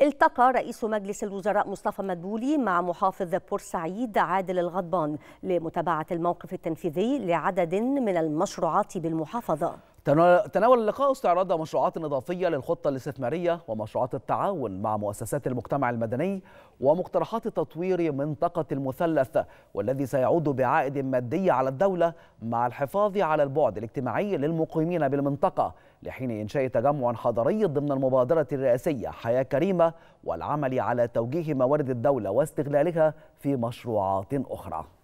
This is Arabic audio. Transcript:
التقى رئيس مجلس الوزراء مصطفى مدبولي مع محافظ بورسعيد عادل الغضبان لمتابعة الموقف التنفيذي لعدد من المشروعات بالمحافظة تناول اللقاء استعراض مشروعات إضافية للخطة الاستثمارية ومشروعات التعاون مع مؤسسات المجتمع المدني ومقترحات تطوير منطقة المثلث والذي سيعود بعائد مادي على الدولة مع الحفاظ على البعد الاجتماعي للمقيمين بالمنطقة لحين إنشاء تجمع حضري ضمن المبادرة الرئاسية حياة كريمة والعمل على توجيه موارد الدولة واستغلالها في مشروعات أخرى